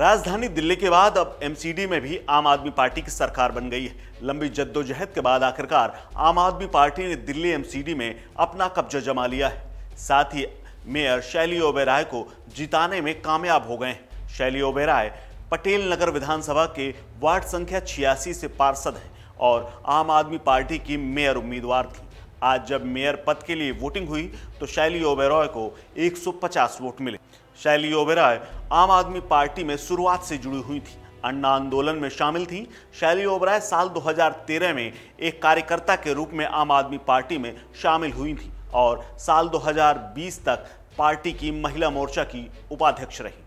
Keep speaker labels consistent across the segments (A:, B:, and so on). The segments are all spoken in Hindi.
A: राजधानी दिल्ली के बाद अब एमसीडी में भी आम आदमी पार्टी की सरकार बन गई है लंबी जद्दोजहद के बाद आखिरकार आम आदमी पार्टी ने दिल्ली एमसीडी में अपना कब्जा जमा लिया है साथ ही मेयर शैली ओबेराय को जिताने में कामयाब हो गए हैं शैली ओबेराय पटेल नगर विधानसभा के वार्ड संख्या छियासी से पार्षद हैं और आम आदमी पार्टी की मेयर उम्मीदवार थी आज जब मेयर पद के लिए वोटिंग हुई तो शैली ओबेरॉय को 150 वोट मिले शैली ओबेरॉय आम आदमी पार्टी में शुरुआत से जुड़ी हुई थी अन्ना आंदोलन में शामिल थी शैली ओबेरॉय साल 2013 में एक कार्यकर्ता के रूप में आम आदमी पार्टी में शामिल हुई थी और साल 2020 तक पार्टी की महिला मोर्चा की उपाध्यक्ष रही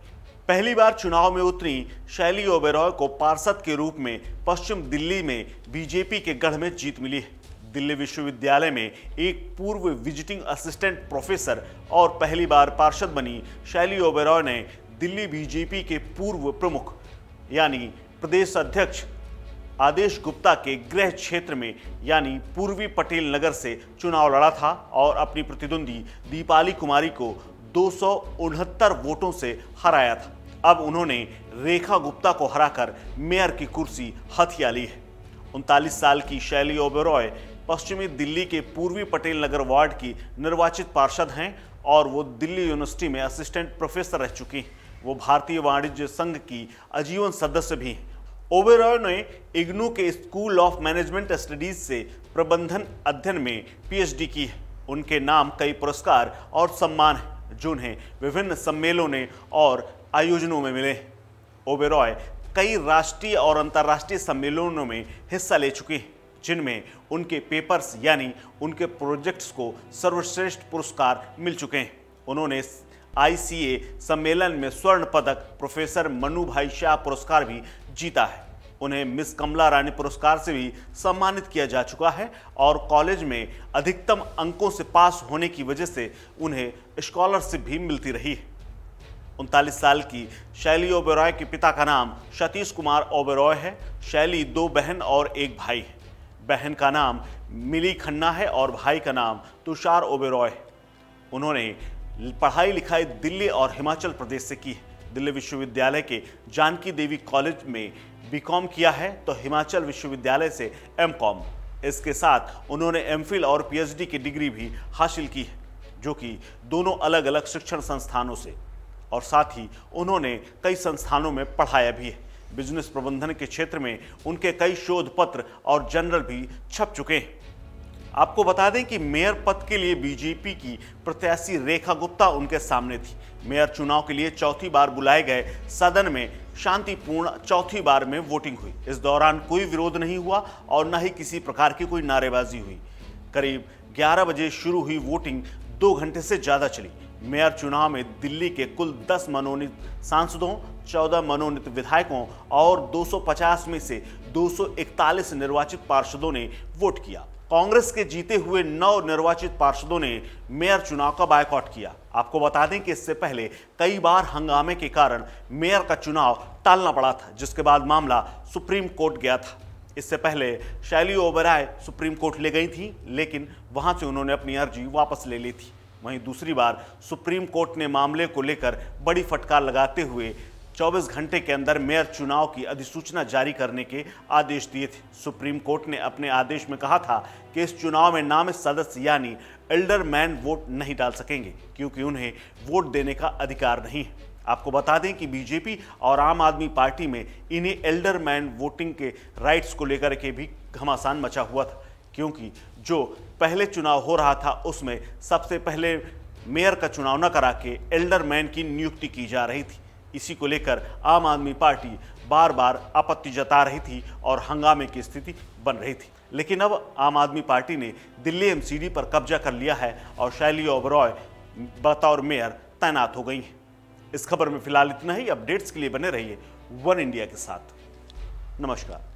A: पहली बार चुनाव में उतरी शैली ओबेरॉय को पार्षद के रूप में पश्चिम दिल्ली में बीजेपी के गढ़ में जीत मिली है दिल्ली विश्वविद्यालय में एक पूर्व विजिटिंग असिस्टेंट प्रोफेसर और पहली बार पार्षद बनी शैली ओबेरॉय ने दिल्ली बीजेपी के पूर्व प्रमुख यानी प्रदेश अध्यक्ष आदेश गुप्ता के गृह क्षेत्र में यानी पूर्वी पटेल नगर से चुनाव लड़ा था और अपनी प्रतिद्वंदी दीपाली कुमारी को दो वोटों से हराया था अब उन्होंने रेखा गुप्ता को हराकर मेयर की कुर्सी हथिया ली है उनतालीस साल की शैली ओबेरॉय पश्चिमी दिल्ली के पूर्वी पटेल नगर वार्ड की निर्वाचित पार्षद हैं और वो दिल्ली यूनिवर्सिटी में असिस्टेंट प्रोफेसर रह चुकी हैं वो भारतीय वाणिज्य संघ की आजीवन सदस्य भी हैं ओबेरॉय ने इग्नू के स्कूल ऑफ मैनेजमेंट स्टडीज से प्रबंधन अध्ययन में पीएचडी की है उनके नाम कई पुरस्कार और सम्मान हैं जो उन्हें विभिन्न सम्मेलनों ने और आयोजनों में मिले ओबेरॉय कई राष्ट्रीय और अंतर्राष्ट्रीय सम्मेलनों में हिस्सा ले चुकी हैं जिनमें उनके पेपर्स यानी उनके प्रोजेक्ट्स को सर्वश्रेष्ठ पुरस्कार मिल चुके हैं उन्होंने आईसीए सम्मेलन में स्वर्ण पदक प्रोफेसर मनु भाई शाह पुरस्कार भी जीता है उन्हें मिस कमला रानी पुरस्कार से भी सम्मानित किया जा चुका है और कॉलेज में अधिकतम अंकों से पास होने की वजह से उन्हें स्कॉलरशिप भी मिलती रही है उनतालीस साल की शैली ओबेरॉय के पिता का नाम सतीश कुमार ओबेरॉय है शैली दो बहन और एक भाई है बहन का नाम मिली खन्ना है और भाई का नाम तुषार ओबेरॉय उन्होंने पढ़ाई लिखाई दिल्ली और हिमाचल प्रदेश से की दिल्ली विश्वविद्यालय के जानकी देवी कॉलेज में बीकॉम किया है तो हिमाचल विश्वविद्यालय से एमकॉम इसके साथ उन्होंने एमफिल और पीएचडी की डिग्री भी हासिल की है जो कि दोनों अलग अलग शिक्षण संस्थानों से और साथ ही उन्होंने कई संस्थानों में पढ़ाया भी है बिजनेस प्रबंधन के क्षेत्र में उनके कई शोध पत्र और जनरल भी छप चुके हैं आपको बता दें कि मेयर पद के लिए बीजेपी की प्रत्याशी रेखा गुप्ता उनके सामने थी मेयर चुनाव के लिए चौथी बार बुलाए गए सदन में शांतिपूर्ण चौथी बार में वोटिंग हुई इस दौरान कोई विरोध नहीं हुआ और न ही किसी प्रकार की कोई नारेबाजी हुई करीब 11 बजे शुरू हुई वोटिंग दो घंटे से ज़्यादा चली मेयर चुनाव में दिल्ली के कुल 10 मनोनीत सांसदों चौदह मनोनीत विधायकों और 250 में से 241 निर्वाचित पार्षदों ने वोट किया कांग्रेस के जीते हुए नौ निर्वाचित पार्षदों ने मेयर चुनाव का बायकॉट किया आपको बता दें कि इससे पहले कई बार हंगामे के कारण मेयर का चुनाव टालना पड़ा था जिसके बाद मामला सुप्रीम कोर्ट गया था इससे पहले शैली ओबराय सुप्रीम कोर्ट ले गई थी लेकिन वहां से उन्होंने अपनी अर्जी वापस ले ली थी वहीं दूसरी बार सुप्रीम कोर्ट ने मामले को लेकर बड़ी फटकार लगाते हुए 24 घंटे के अंदर मेयर चुनाव की अधिसूचना जारी करने के आदेश दिए थे सुप्रीम कोर्ट ने अपने आदेश में कहा था कि इस चुनाव में नामित सदस्य यानी एल्डर मैन वोट नहीं डाल सकेंगे क्योंकि उन्हें वोट देने का अधिकार नहीं है आपको बता दें कि बीजेपी और आम आदमी पार्टी में इन्हें एल्डर मैन वोटिंग के राइट्स को लेकर के भी घमासान मचा हुआ था क्योंकि जो पहले चुनाव हो रहा था उसमें सबसे पहले मेयर का चुनाव न करा के एल्डर मैन की नियुक्ति की जा रही थी इसी को लेकर आम आदमी पार्टी बार बार आपत्ति जता रही थी और हंगामे की स्थिति बन रही थी लेकिन अब आम आदमी पार्टी ने दिल्ली एमसीडी पर कब्जा कर लिया है और शैली ओबरॉय बतौर मेयर तैनात हो गई हैं इस खबर में फिलहाल इतना ही अपडेट्स के लिए बने रहिए वन इंडिया के साथ नमस्कार